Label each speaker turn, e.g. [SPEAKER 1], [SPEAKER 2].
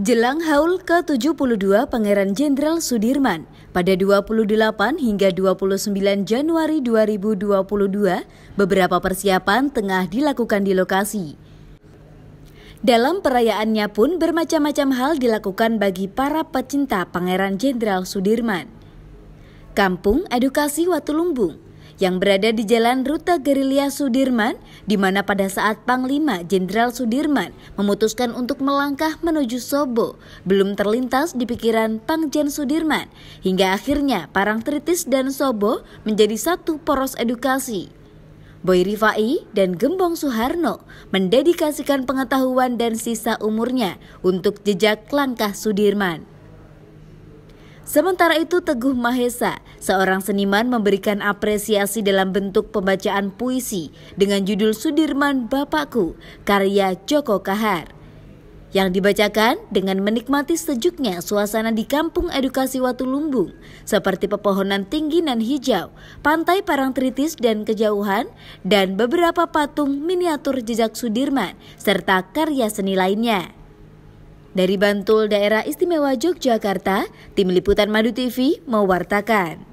[SPEAKER 1] Jelang haul ke-72 Pangeran Jenderal Sudirman pada 28 hingga 29 Januari 2022, beberapa persiapan tengah dilakukan di lokasi. Dalam perayaannya pun bermacam-macam hal dilakukan bagi para pecinta Pangeran Jenderal Sudirman. Kampung Edukasi Watulumbung yang berada di Jalan rute Gerilya Sudirman, di mana pada saat Panglima Jenderal Sudirman memutuskan untuk melangkah menuju Sobo, belum terlintas di pikiran Pangjen Sudirman, hingga akhirnya Parang Parangtritis dan Sobo menjadi satu poros edukasi. Boy Rifai dan Gembong Soeharno mendedikasikan pengetahuan dan sisa umurnya untuk jejak langkah Sudirman. Sementara itu Teguh Mahesa, seorang seniman memberikan apresiasi dalam bentuk pembacaan puisi dengan judul Sudirman Bapakku, karya Joko Kahar. Yang dibacakan dengan menikmati sejuknya suasana di kampung edukasi Watu Lumbung, seperti pepohonan tinggi dan hijau, pantai Parangtritis dan kejauhan, dan beberapa patung miniatur jejak Sudirman, serta karya seni lainnya. Dari Bantul, Daerah Istimewa Yogyakarta, Tim Liputan Madu TV mewartakan.